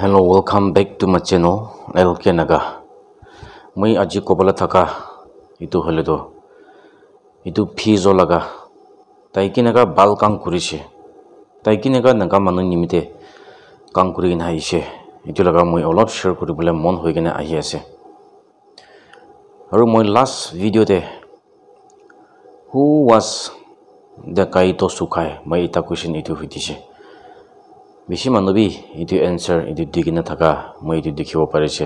Hello' welcome back to my channel L K Naga মই আজি ক'বলৈ থকা এইটো হ'লেতো এইটো ফিজ লগা তাই কেনেকুৱা ভাল কাম কৰিছে তাই কেনেকুৱা নাগা মানুহ নিমিত্তে কাম কৰি কিনে আহিছে এইটো লগা মই অলপ শ্বেয়াৰ কৰিবলৈ মন হৈ কিনে আহি আছে আৰু মই লাষ্ট ভিডিঅ'তে হু ৱাজ দেখাইতো চুখাই মই এটা কুৱেশ্যন এইটো সুধিছে বেশি মানবী এটি এনসার এটি দিকে না থাকা মই এটি দেখিব পাৰিছে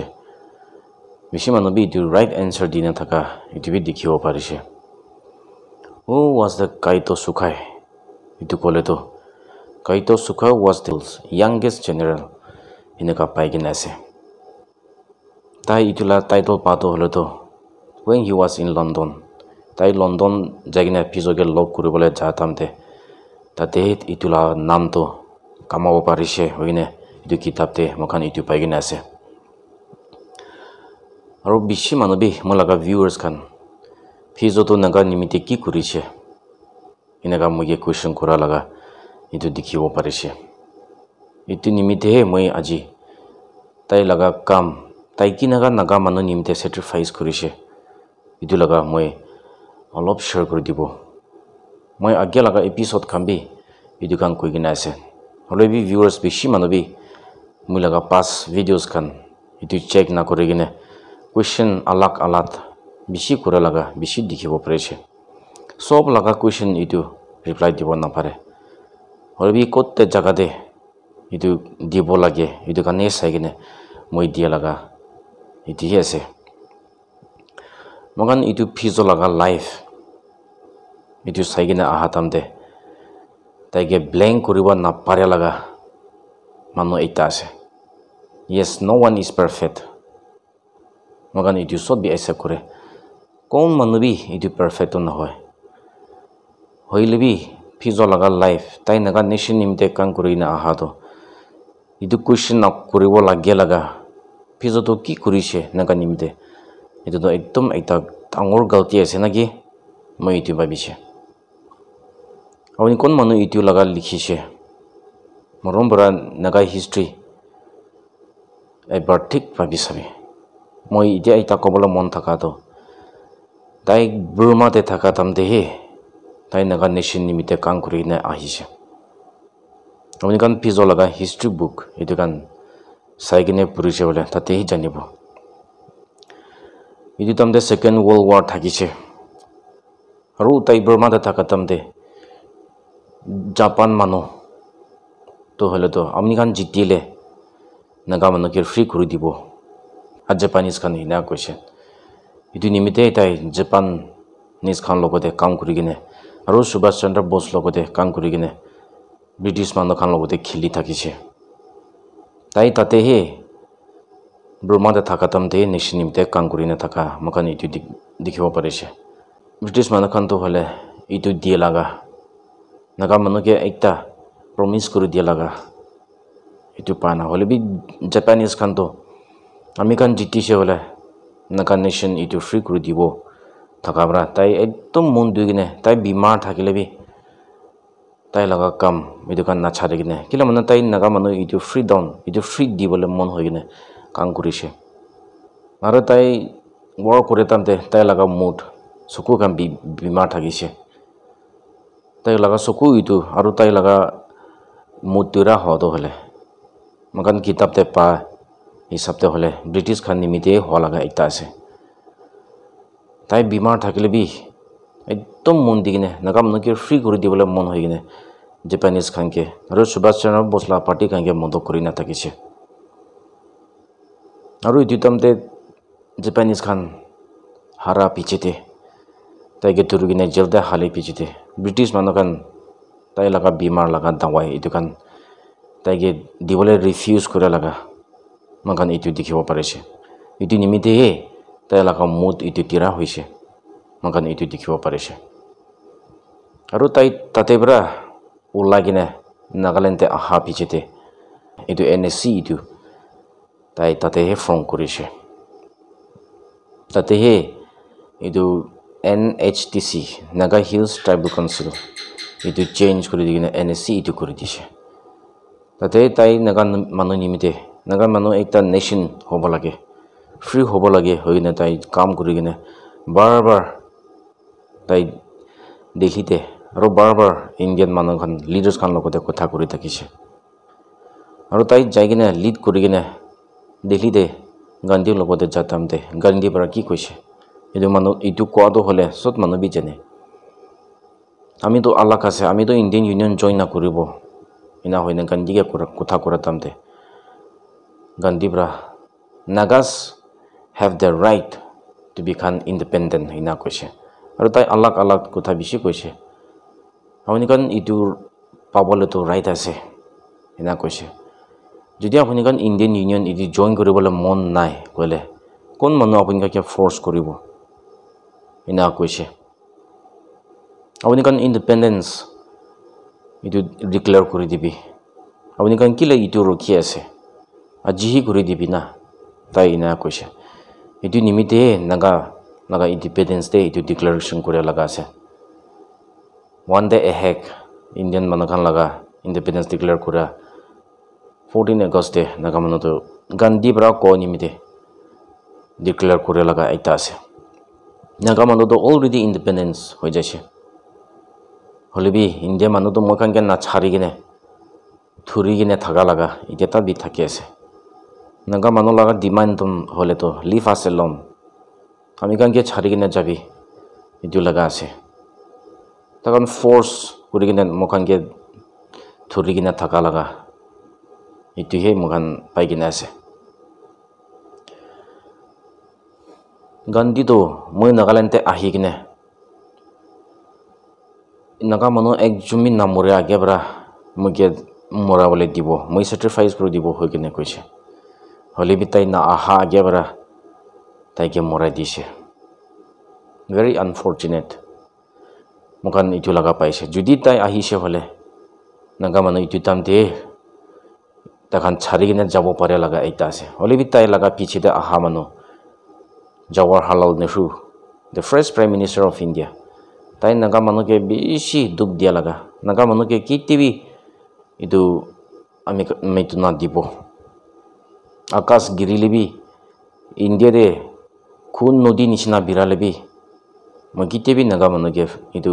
বেশি মানবী এটি রাইট এনসার দি না থাকা এটি দেখিব পাৰিছে who was the Kaito Sukhai কলে তো Kaito Sukha was the youngest general এনেকুৱা পাই কিনে আছে তাই ইটোলা টাইটল পাতো হলে তো when he was in London তাই লন্ডন যাই কিনে পিছকে লগ করবলে যা তামতে তাতে ইটোলা নামটো kamabo parishe hoine itu kitab te mokhan itu paigina ase aro bishi manu bi mulaga viewers khan phizo to nanga nimite ki kurise inaga muge question kura laga itu dikhiwo parishe itu nimite he moi aji tai laga kam tai ki naga naga manu nimite sacrifice kurise itu laga moi অলপ share কৰি দিব মই আগে লগা এপিচড খাম B এইটো কাম কৈ কিনে আছে হ'লে বি ভিউৰ্ছ বেছি মানুহ বি মই লগা পাঁচ ভিডিঅ'জ খান এইটো চেক নকৰি কিনে কুৱেশ্যন আলাক আলাত বেছি কৰা লগা বেছি দেখিব পাৰিছে চব লগা কুৱেশ্যন এইটো ৰিপ্লাই দিব নাপাৰে হ'লে বি ক'ত জেগাতে এইটো দিব লাগে এইটো কাৰণে চাই কিনে মই দিয়া লগা এতিয়াহে আছে মই কাৰণ এইটো ফিজৰ লগা লাইফ এইটো চাই কিনে অহা টাইমতে তাইকে ব্লেং কৰিব নাপাৰে লগা মানুহ এটা আছে yes no' one is perfect মই কাৰণে এইটো চব এচেপ্ট কৰে কম মানুহ বি এইটো পাৰফেক্টো নহয় হৈলে বি ফিজৰ লগা লাইফ তাই নাকা নেশ্যন নিমিতে কাম কৰি না অহাটো এইটো কুৱেশ্যন কৰিব লাগে লগা ফিজতো কি কৰিছে নাকা নিমিতে এইটোতো একদম এটা ডাঙৰ গাল্টি আছে নেকি মই এইটো ভাবিছোঁ আপুনি কোন মানুহ ইটো লগা লিখিছে মৰম পৰা নাগাই হিষ্ট্ৰী এবাৰ ঠিক ভাবি চাবি মই এতিয়া এটা ক'বলৈ মন থকাটো তাইক বৰমাতে থকা তামতেহে তাই নাগা নেশ্যন নিমিত্তে কাম কৰি কিনে আহিছে আপুনি কাৰণ পিজৰ লগা হিষ্ট্ৰী বুক এইটো কাৰণ চাই কিনে পঢ়িছে বোলে তাতেহে জানিব এইটো তামতে ছেকেণ্ড ৱৰ্ল্ড ৱাৰ থাকিছে আৰু তাই বৰমাতে থকা তামতে জাপান মানুহ তো হ'লেতো আপুনি খান জিতিলে নাগা মানুহ কিয় ফ্ৰী কৰি দিব আৰু জাপানিজ খান সেইদিনা কৈছে এইটো নিমিত্তে তাই জাপান নিজ খান লগতে কাম কৰি কিনে আৰু সুভাষ চন্দ্ৰ বোস লগতে কাম কৰি কিনে ব্ৰিটিছ মানুহ খান লগতে খেলি থাকিছে তাই তাতেহে ব্ৰহ্মাণ্ডত থকা টামতে নিশ্চয় নিমিত্তে কাম কৰি নাথাকা মোক এইটো দেখিব পাৰিছে ব্ৰিটিছ মানুহখনটো হ'লে এইটো দিয়ে লগা নাগা মানুহে এটা প্ৰমিছ কৰি দিয়া লগা সেইটো পা নহ'লে বি জাপানিজখনতো আমি কাৰণ জিতিছে হ'লে নাগা নেশ্যন এইটো ফ্ৰী কৰি দিব থকা পৰা তাই একদম মন দি কিনে তাই বীমাৰ থাকিলে বি তাই লগা কাম এইটো কাৰণ নাচাৰি কিনে কেলে মানে তাই নাগা মানুহ এইটো ফ্ৰী ডাউন এইটো ফ্ৰী দিবলৈ মন হৈ কিনে কাম কৰিছে আৰু তাই বৰ কৰে তাতে তাই লগা মুড চকু কাম বীমাৰ থাকিছে তাই লগা চকু ইটো আৰু তাই লগা মূৰ্তিৰা হোৱাটো হ'লে মান কিতাপতে পা হিচাপতে হ'লে ব্ৰিটিছ খান নিমিতেই হোৱা লগা এটা আছে তাই বেমাৰ থাকিলে বি একদম মন দি কিনে নাকাম নেকি ফ্ৰী কৰি দিবলৈ মন হৈ কিনে জাপানিজ খানকে আৰু সুভাষ চন্দ্ৰ বসলা পাৰ্টি খানকে মদ কৰি নাথাকিছে আৰু ইটো টাইমতে জাপানিজ খান হাৰা পিছেতে তাইকে ধৰি কিনে জেলতে হালি পিছি দিয়ে ব্ৰিটিছ মানুহ খান তাই লগা বেমাৰ লগা দাৱাই এইটো খান তাইকে দিবলৈ ৰিফিউজ কৰা লগা মই খান এইটো দেখিব পাৰিছে এইটো নিমিত্তেহে তাই লগা মুড এইটো তিৰা হৈছে মই খান এইটো দেখিব পাৰিছে আৰু তাই তাতে পৰা ওলাই কিনে নাগালেণ্ডে অহা পিছতে এইটো এন এছ চি এইটো তাই তাতেহে ফৰ্ম কৰিছে তাতেহে এইটো NHTC Naga hills tribal council এইটো চেঞ্জ কৰি দি কিনে এন এছ চি এইটো কৰি দিছে তাতে তাই নাগা মানুহ নিমিত্তে নাগা মানুহ এটা নেশ্যন হ'ব লাগে ফ্ৰী হ'ব লাগে হৈ কিনে তাই কাম কৰি কিনে বাৰ বাৰ তাই দেখিতে আৰু বাৰ বাৰ ইণ্ডিয়ান মানুহখন লিডাৰ্ছখন লগতে কথা কৰি থাকিছে আৰু তাই যাই কিনে লিড কৰি কিনে দেখিতে গান্ধীৰ লগতে যাতামতে গান্ধীৰ পৰা কি কৈছে এইটো মানুহ এইটো কোৱাটো হ'লে চব মানুহবি জানে আমিতো আলাক আছে আমিতো ইণ্ডিয়ান ইউনিয়ন জইন নকৰিব সিদিনা হয়নে গান্ধীকে কথা কৰা গান্ধী পৰা Nagas have the right to be খান ইণ্ডিপেণ্ডেণ্ট সিদিনা কৈছে আৰু তাই আলাক আলাগ কথা বেছি কৈছে আপুনি কাৰণ ইটো পাবলৈতো ৰাইট আছে সিদিনা কৈছে যদি আপুনি কাৰণ ইণ্ডিয়ান ইউনিয়ন ইটো জইন কৰিবলৈ মন নাই ক'লে কোন মানুহ আপুনি কাকে ফ'ৰ্চ কৰিব inakwisye. Awan ikan independence, itu declare kuri dibi. Awan ikan kila itu rukia se, ajihi kuri dibi na, tay inakwisye. Itu nimite naga naga independence day itu declaration kuri laga se. One day ahead, Indian manakan laga independence declare kura. 14 August day naga manato Gandhi bra ko nimite declare kuri laga itase. Naga মানুহটো already independence হৈ যাইছে হ'লেবি India মানুহটো মই না চাৰি কিনে ধৰি কিনে থাকা লগা এতিয়া তাত বি থাকি আছে নাগা মানুহ লগা ডিমাণ্ড হ'লেতো লিভ আছে লম আমি কাৰণে চাৰি কিনে যাবি এইটো লগা আছে তাৰ ফ'ৰ্চ কৰি কিনে মই কাৰণে ধৰি কিনে থাকা লগা এইটোহে মোক পাই কিনে আছে গান্ধীটো মই নাগালেণ্ডে আহি কিনে নাগা মানুহ এক জুমি নামৰে আগে পৰা মোক ইয়াত মৰাবলৈ দিব মই চেট্ৰিফাইচ কৰি দিব হৈ কিনে কৈছে হ'লে বি তাই না আহা আগে পৰা তাইকে মৰাই দিছে ভেৰি আনফৰ্চুনেট মোকান এইটো লগা পাইছে যদি তাই আহিছে হ'লে নাগা মানুহ এইটো দাম দিয়ে তাইখান চাৰি কিনে যাব পাৰে লগা এটা আছে হ'লে বি তাই লগা পিছিতে অহা মানুহ Jawaharlal Nehru the first prime minister of India তাই নাগা মানুহকে বেছি দুখ দিয়া লগা নাগা মানুহকে কি টিভি এইটো আমি মৃত্যু না দিব আকাশ গিৰিলিবি ইণ্ডিয়াৰে খুন নদী নিচিনা বিৰালিবি মই কেতিয়াবি নাগা মানুহকে এইটো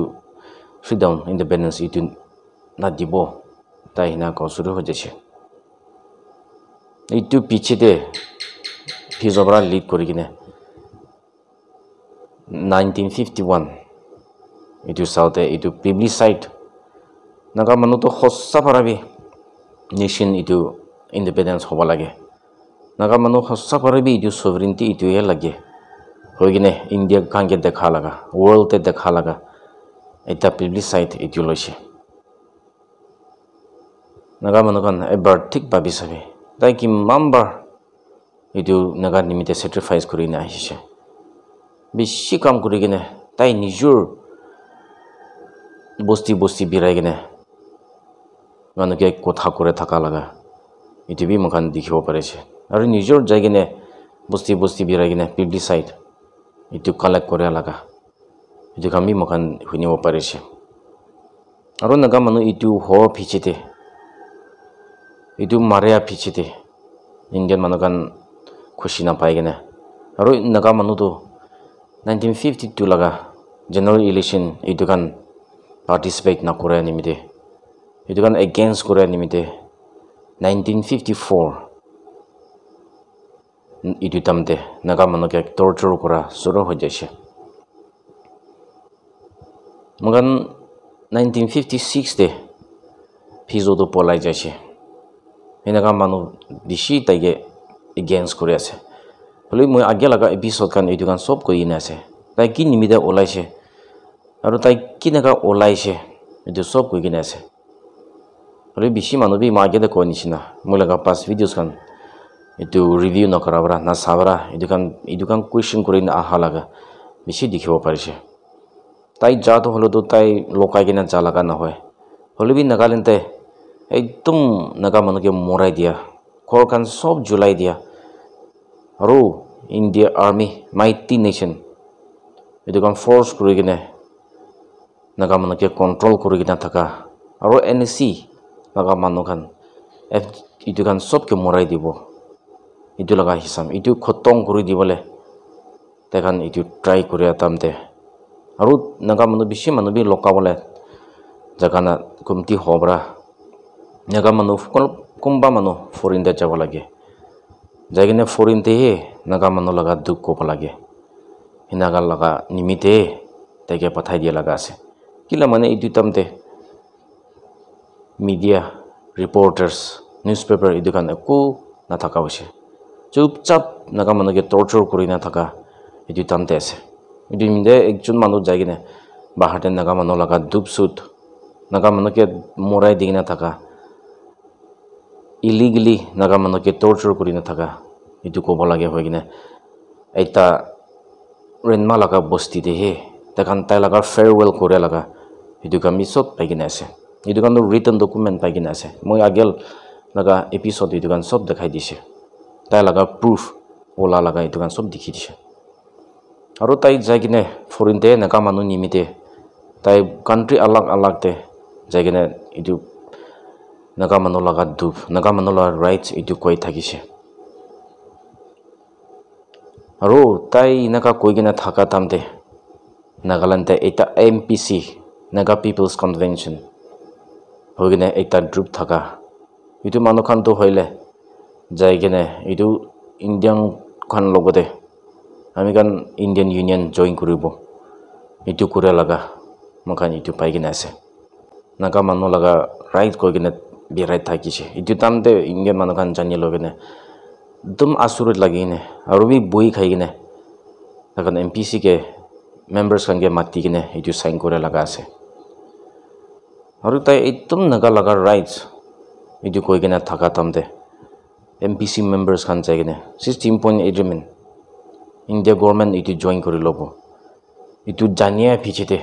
ফ্ৰীডম ইণ্ডিপেণ্ডেঞ্চ এইটো না দিব তাই হিনা কচৰি হৈ যাইছে এইটো পিছতে ফিজৰ পৰা লিড কৰি কিনে 1951 এইটো চাওঁতে এইটো সাইট নাগা মানুহটো সঁচা পাৰাবি নিশ্চিন এইটো ইণ্ডিপেণ্ডেঞ্চ হ'ব লাগে নাগা মানুহ সঁচা পাৰাবি এইটো চভৰিণটি এইটোৱে লাগে হৈ কিনে ইণ্ডিয়াক গাঙে দেখা লগা ৱৰ্ল্ডতে দেখা লগা এটা পিব্লিচাইট এইটো লৈছে নাগা মানুহখন এবাৰ ঠিক ভাবি চাবি তাই কিমানবাৰ এইটো নাগা নিমিত্তে চেক্ৰিফাইচ কৰি আহিছে বেছি কাম কৰি কিনে তাই নিজৰ বস্তি বস্তি বিৰাই কিনে মানুহকে কথা কৰে থকা লগা এইটো বি মোক দেখিব পাৰিছে আৰু নিজৰ যাই কিনে বস্তি বস্তি বিৰাই কিনে পিপলি চাইড এইটো কালেক্ট কৰে লগা এইটো কাম বি মোক শুনিব পাৰিছে আৰু নাগা মানুহ ইটো হ ফিচিতে ইটো মাৰে ফিচিতে ইণ্ডিয়ান মানুহ খান খুচি নাপায় কিনে আৰু নাগা মানুহটো 1952 laga general election itu kan participate na kore ni mite itu kan against kore ni mite 1954 itu tamte naga manok ek torture kora suru ho jaise mugan 1956 de piso do polai jaise ina ga manu dishi tage against kore ase হ'লেও মই আগে লগা episode কাৰণ এইটো কাৰণ চব কৰি আছে তাই কি নিমিতে ওলাইছে আৰু তাই কেনেকুৱা ওলাইছে এইটো চব কৈ কিনে আছে হ'লেও বেছি মানুহ বি মই আগতে কোৱাৰ নিচিনা মই লগা পাঁচ ভিডিঅ'ছ খান এইটো ৰিভিউ নকৰা পৰা না চাব পৰা এইটো কাৰণ এইটো কাৰণ কুৱেশ্যন কৰি অহা লগা বেছি দেখিব পাৰিছে তাই যাটো হ'লেওতো তাই লগাই কিনে যা লগা নহয় হ'লেও বি নাগালেণ্ডে একদম নাগা মানুহকে মৰাই দিয়া ঘৰখন চব জ্বলাই দিয়া আৰু ইণ্ডিয়া আৰ্মি মাইটি নেশ্যন এইটো কাৰণ ফৰ্চ কৰি কিনে নাগা মানুহকে কণ্ট্ৰল কৰি কিনে থকা আৰু এন এ চি লগা মানুহখন এফ এইটো কাৰণ চবকে মৰাই দিব এইটো লগা হিচাপ এইটো খতম কৰি দিবলৈ তেখান এইটো ট্ৰাই কৰি দে আৰু নাগা মানুহ বেছি মানুহ বি জেগা জেগানা কমতি হ'ব পৰা নাগা মানুহ কোনোবা মানুহ ফৰিণ্ডাত যাব লাগে যাই কিনে ফৰিনতেহে নাগা মানুহ লগা দুখ ক'ব লাগে সেই নাগাৰ লগা নিমিতেহে তেখেত পঠাই দিয়া লগা আছে কিলা মানে এইটো টাইমতে মিডিয়া ৰিপৰ্টাৰ্ছ নিউজ পেপাৰ এইটো কাৰণে একো নাথাকা হৈছে চুপচাপ নাগা মানুহকে টৰ্চাৰ কৰি নাথাকা এইটো টাইমতে আছে এইটো নিমিতে একজন মানুহ যাই কিনে বাহিৰতে নাগা মানুহ লগা ডুব চুট নাগা মানুহকে মৰাই দি কিনে থকা ইলিগেলি নাগা মানুহকে টৰ্চাৰ কৰি নাথাকা এইটো ক'ব লাগে হয় কিনে এটা ৰেণমা লগা বস্তিতেহে তেখান তাই লগা ফেয়াৰৱেল কৰে লগা সেইটো কাৰণে চব পাই কিনে আছে সেইটো কাৰণে ৰিটাৰ্ণ ডকুমেণ্ট পাই কিনে আছে মই আগেল লগা এপিচড এইটো কাৰণে চব দেখাই দিছে তাই লগা প্ৰুফ ওলা লগা এইটো কাৰণে চব দেখি দিছে আৰু তাই যাই কিনে ফৰেইনতে এনেকুৱা মানুহ নিমিতে তাই কাণ্ট্ৰি আলাগ আলাগতে যাই কিনে এইটো নাগা মানুহ লগা দুখ নাগা মানুহ লগা ৰাইটছ এইটো কৈ থাকিছে আৰু তাই এনেকুৱা কৈ কিনে থকা টাইমতে নাগালেণ্ডে এটা M P C Naga people's convention হৈ কিনে এটা গ্ৰুপ থকা এইটো মানুহখনটো হ'লে যাই কিনে এইটো ইণ্ডিয়ানখন লগতে আমি কাৰণ ইণ্ডিয়ান ইউনিয়ন জইন কৰিব এইটো কৰে লগা মোৰ কাৰণ এইটো পাই কিনে আছে নাগা মানুহ লগা ৰাইট কৈ কিনে birai thaki se itu tamte inge manu kan jani loge ne dum asurut lagi ne aru bi boi khai ne lagan MPC ke members kan ge mati ne itu sign kore laga se aru tai itum naga laga rights itu koi ge ne thaka tamte MPC members kan jai ne 16 point agreement India government itu join kore lobo itu janiya pichite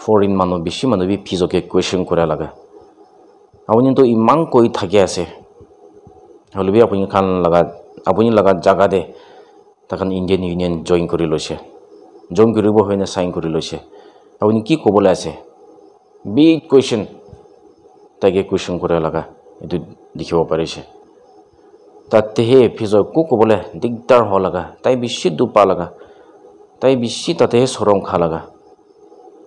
foreign manu bishi manu bi pizo ke question kore laga আপুনিতো ইমান কৈ থাকি আছে হ'লেও আপুনি খান লগা আপুনি লগা জাগা দে তাখন ইণ্ডিয়ান ইউনিয়ন জইন কৰি লৈছে জইন কৰিব হয়নে চাইন কৰি লৈছে আপুনি কি ক'বলৈ আছে বিগ কুৱেশ্যন তাকে কুৱেশ্যন কৰিব লগা এইটো দেখিব পাৰিছে তাতেহে এফিজৰ কো ক'বলৈ দিগদাৰ হোৱা লগা তাই বেছি দুপা লগা তাই বেছি তাতেহে চৰম খা লগা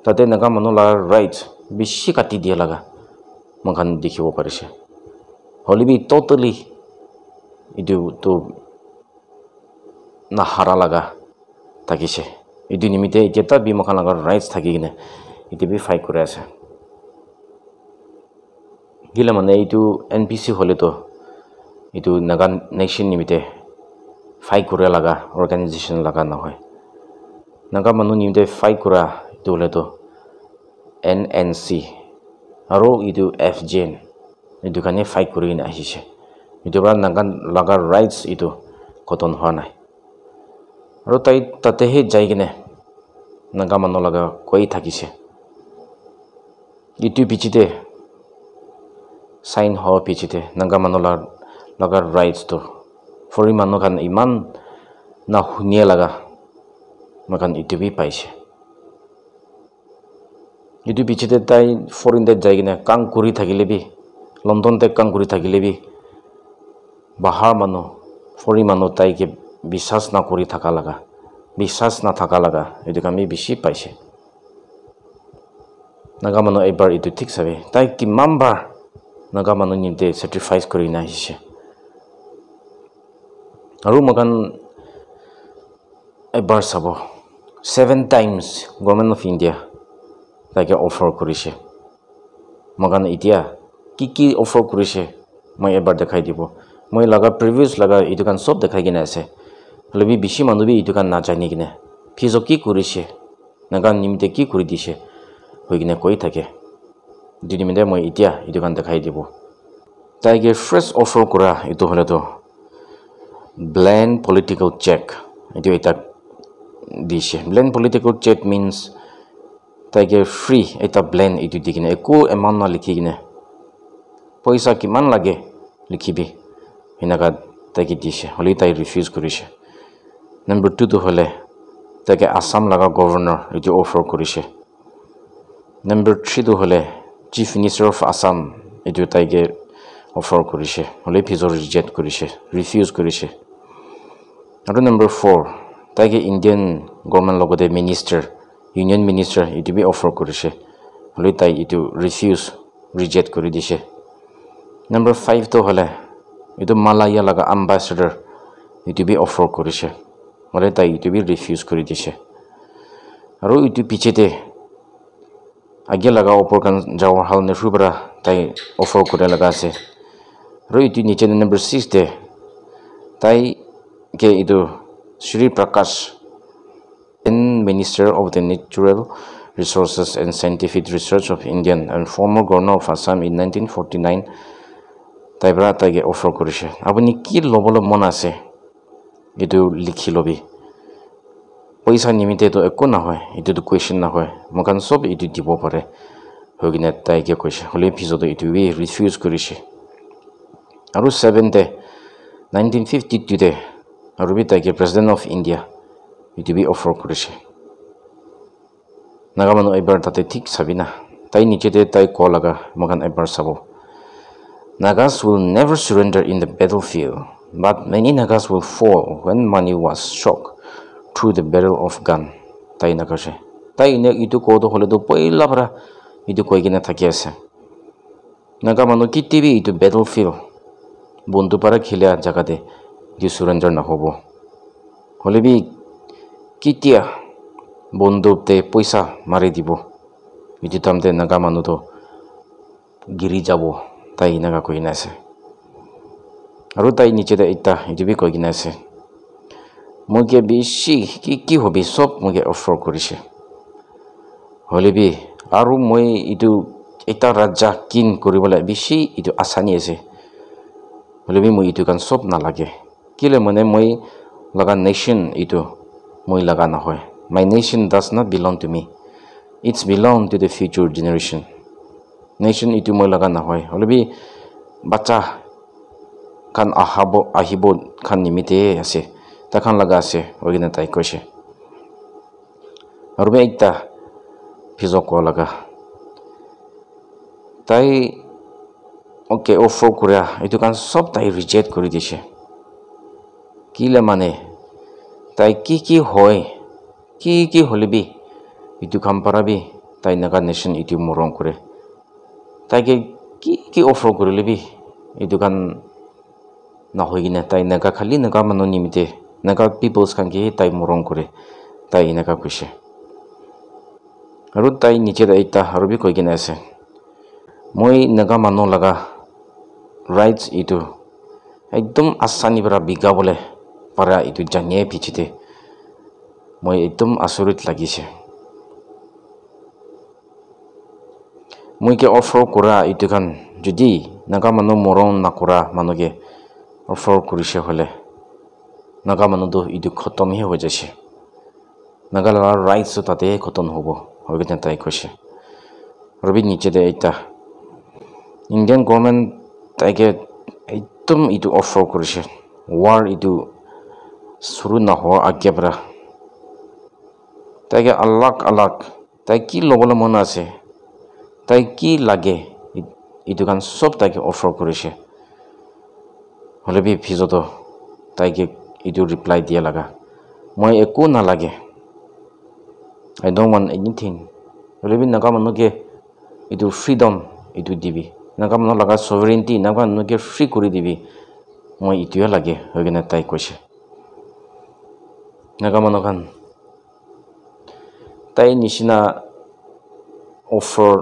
তাতে নগা মানুহ লগা ৰাইট বেছি কাটি দিয়া লগা মোখান দেখিব পাৰিছে হলি বি ট'টেলি এইটোতো না হাৰা লগা থাকিছে এইটো নিমিত্তে এতিয়া তাত বিমখান লগা ৰাইটছ থাকি কিনে এতিয়া বি ফাইট কৰি আছে গিলে মানে এইটো এন পি চি হ'লেতো এইটো নাগান নেশ্যন নিমিত্তে ফাইট কৰা লগা অৰ্গেনাইজেশ্যন লগা নহয় নাগা মানুহ নিমিত্তে ফাইট কৰা এইটো হ'লেতো এন এন চি আৰু এইটো এফ জি এন এইটো কাৰণে ফাইট কৰি কিনে আহিছে এইটোৰ পৰা নাগান লগাৰ ৰাইটছ এইটো কটন হোৱা নাই আৰু তাই তাতেহে যাই কিনে নাগা মানুহ লগা কৈ থাকিছে ইটো পিছিতে চাইন হওয়া পিছিতে নাগা মানুহ লগা লগাৰ ৰাইটছটো ফৰি মানুহ কাৰণে ইমান না শুনিয়ে লগা মই কাৰণ ইটোপি পাইছে যদি পিছতে তাই ফৰেন ডেট যায় কিনে কাম কৰি থাকিলেবি লণ্ডন টেক কাম কৰি থাকিলেবি বাহাৰ মানুহ ফৰি মানুহ তাইকে বিশ্বাস নকৰি থকা লগা বিশ্বাস নথকা লগা এইটো আমি বেছি পাইছে নাগা মানুহ এইবাৰ এইটো ঠিক চাবি তাই কিমান বাৰ নাগা মানুহ নিতে চেক্ৰিফাইচ কৰি নাহিছে আৰু মোকান এবাৰ চাব seven times government of India তাইকে অফাৰ কৰিছে মই কাৰণে এতিয়া কি কি অফাৰ কৰিছে মই এবাৰ দেখাই দিব মই লগা প্ৰিভিউচ লগা এই দোকান চব দেখাই কিনে আছে হ'লে বি বেছি মানুহ বি এইটো কাৰণ নাজানি কিনে ফিজক কি কৰিছে নাগান নিমিত্তে কি কৰি দিছে হৈ কিনে কৈ থাকে দুই নিমিতে মই এতিয়া এই দোকান দেখাই দিব তাইকে ফ্ৰেছ অফাৰ কৰা এইটো হ'লেতো ব্লেণ্ড পলিটিকেল চেক এইটো এটা দিছে blank political cheque means tiger free এটা ব্লেন্ড এই দিকে একো এমান না লিখি কিনে পয়সা কি লাগে লিখিবি এনেকা তাইকে দিছে হলে তাই রিফিউজ করেছে নম্বর টু তো হলে তাকে আসাম লাগা গভর্নর এটি অফার করেছে নম্বর থ্রি তো হলে চিফ মিনিস্টার অফ আসাম এটি তাইকে অফার করেছে হলে ফিজর রিজেক্ট করেছে রিফিউজ করেছে আর নম্বর ফোর তাইকে ইন্ডিয়ান গভর্নমেন্ট লগতে মিনিস্টার ইউনিয়ন মিনিষ্টাৰ ইটো বি অফাৰ কৰিছে হ'লে তাই এইটো ৰিফিউজ ৰিজেক্ট কৰি দিছে নম্বৰ ফাইভটো হ'লে এইটো মালায়া লগা এম্বাচেডাৰ ইটো বি অফাৰ কৰিছে হ'লে তাই ইটো বি ৰিফিউজ কৰি দিছে আৰু ইটো পিছতে আগে লগা অপৰ কাৰণ যাৱাৰ হাল নেফুৰ পৰা তাই অফাৰ কৰিব লগা আছে আৰু ইটো নিচিনা নম্বৰ ছিক্সতে তাইকে এইটো শ্ৰীপ্ৰকাশ then Minister of the Natural Resources and Scientific Research of India and former governor of Assam in 1949. Tai Brata offer Kurisha. Abuni ki lobola monase. Idu likhi lobi. Oisa nimite to eko na hoy. Idu to question na hoy. Mukan sob idu episode idu we refuse Kurisha. Aru seventh day, 1952 day. Arubita president of India. পৃথিৱী অফৰ কৰিছে নাগা মানুহ এইবাৰ তাতে ঠিক চাবি না তাই নিজেতে তাই ক লগা মোকান এবাৰ চাব Nagas will never surrender in the battle field but many Nagas will fall when many was শ্বক through the battle of gun তাই নাগাছে তাই এনে ইটো কওঁতে হ'লেতো পইলা পৰা ইটো কৈ কিনে থাকি আছে নাগা মানুহ কেতিয়াবি ইটো বেটল ফিল্ড বন্ধু পাৰা খেলা জেগাতে ইটো চুৰেণ্ডাৰ নহ'ব হ'লেবি কেতিয়া বন্দুকতে পইচা মাৰি দিব মৃত্যু টাইমতে নাগা মানুহটো গিৰি যাব তাই এনেকা কৈ কিনে আছে আৰু তাই নিজেদে ইটা এইটো বি কৈ কিনে আছে মোক বেছি কি কি হবি চব মোক অফাৰ কৰিছে হ'লে বি আৰু মই এইটো এটা ৰাজ্যা কিন কৰিবলৈ বেছি এইটো আচানি আছে হ'লে বি মই এইটো কাৰণ চব নালাগে কেলৈ মানে মই লগা নেশ্যন এইটো মই লগা নহয় my nation does not belong to me it's belong to the future generation nation ইটো মই লগা নহয় অলপি বাচ্চা খান অহাব আহিব খান নিমিত্তেই আছে তাখন লগা আছে অগিনে তাই কৈছে আৰু একটা ফিজক লগা তাই অ'কে অফ অ' কৰা এইটো কাৰণ চব তাই ৰিজেক্ট কৰি দিছে কিলে মানে তাই কি কি হয় কি কি হলিবি ইটো কাম পাৰাবি তাই নাগা নেশ্যন ইটো মৰম কৰে তাইকে কি কি অফাৰ কৰিলেবি এইটো কাৰণ নহয় কিনে তাই নাগা খালি নাগা মানুহ নিমিতে নাগা পিপলছ কাংকেহে তাই মৰম কৰে তাই এনেকুৱা কৈছে আৰু তাই নিজে আইতা আৰু বি কৈ কিনে আছে মই নাগা মানুহ লগা ৰাইটছ ইটো একদম আশা নিবৰা বিগাবলৈ para itu janye bichite moi itum asurit lagi se moi ke offer kura itu kan judi naga manu morong nakura manu ke offer kurise hole naga manu do itu khotom he hoje se naga la rights ta te khotom hobo hobe ta tai khoshe robi niche de eta indian government ta ke itum itu offer kurise war itu শুরু না হওয়া আজ্ঞাবরা তাইকে আল্লাহ আল্লাহ তাই কি লবলে মন আছে তাই কি লাগে এই দোকান সব তাকে অফার করেছে হলে বি ফিজত তাইকে এইটো রিপ্লাই দিয়ে লাগা মই একো নালাগে আই ডোট ওয়ান এনিথিং হলে বি নাকা মানুষকে এইটো ফ্রিডম এইটো দিবি নাকা মানুষ লাগা সভরেনটি নাকা মানুষকে ফ্রি করে দিবি মই ইটুয়া লাগে হয়ে তাই কৈছে naga manokan tai nishina offer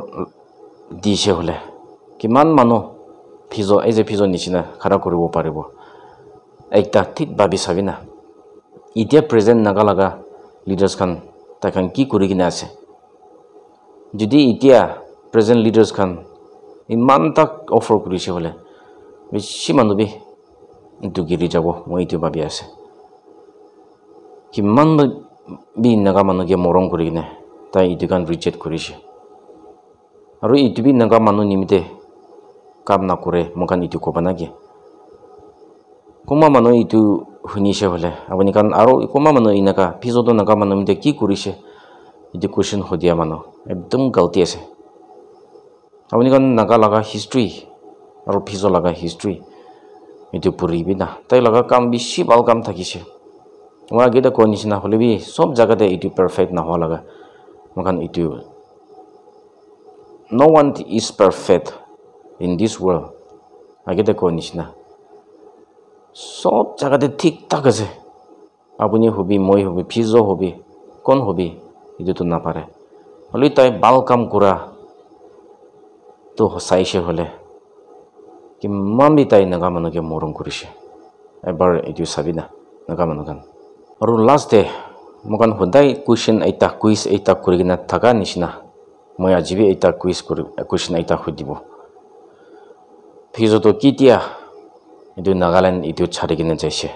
dise hole kiman mano pizo eje pizo nishina khara koribo paribo ekta tit babi sabina itia present naga laga leaders khan takan ki kurigina ase jodi itia present leaders khan iman tak offer kurise hole বেশি মানুহ B দুগিৰি যাব মই এইটো ভাবি আছে কিমান B Naga মানুহকে মৰম কৰি কিনে তাই এইটো কাৰণ ৰিজেক্ট কৰিছে আৰু এইটো বি নাগা মানুহ নিমিত্তে কাম নকৰে মোক কাৰণ এইটো ক'ব নাগে কোনোবা মানুহ এইটো শুনিছে বোলে আপুনি কাৰণ আৰু কোনোবা মানুহ এনেকুৱা পিছতো নাগা মানুহ নিমিত্তে কি কৰিছে এইটো কুৱেশ্যন সুধীয়া মানুহ একদম গাল্টি আছে আপুনি কাৰণ নাগা লগা হিষ্ট্ৰী আৰু ফিজ লগা হিষ্ট্ৰী এইটো পঢ়িবি না তাই লগা কাম বেছি ভাল কাম থাকিছে মই আগতে কোৱাৰ নিচিনা হ'লে বি চব জেগাতে এইটো পাৰফেক্ট নহ'ব লাগে মোখান এইটো no' one is perfect in this world আগতে কোৱাৰ নিচিনা চব জেগাতে ঠিক ঠাক আছে আপুনি হবি মই হবি ফিজো হবি কোন হবি এইটোতো নাপাৰে হ'লে তই ভাল কাম কৰা তো চাইছে হ'লে কিমান বি তাই নগা মানুহকে মৰম কৰিছে এবাৰ এইটো চাবি না Naga মানুহখন aru last day mokhan hudai question ekta quiz ekta kurigina thaka nishina moi ajibi ekta quiz kuri question ekta hudibo phizoto kitia edu nagaland itu charigina jaise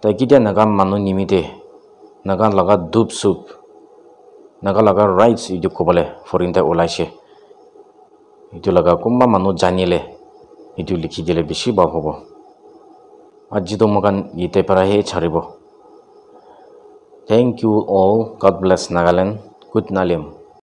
ta kitia nagam manu nimite naga laga dup sup naga laga rights idu kobale foreign ta olaise itu laga kumba manu janile itu likhi dile bishi ba hobo ajito mokan ite para he charibo Thank you all. God bless Nagaland. Good Nalim.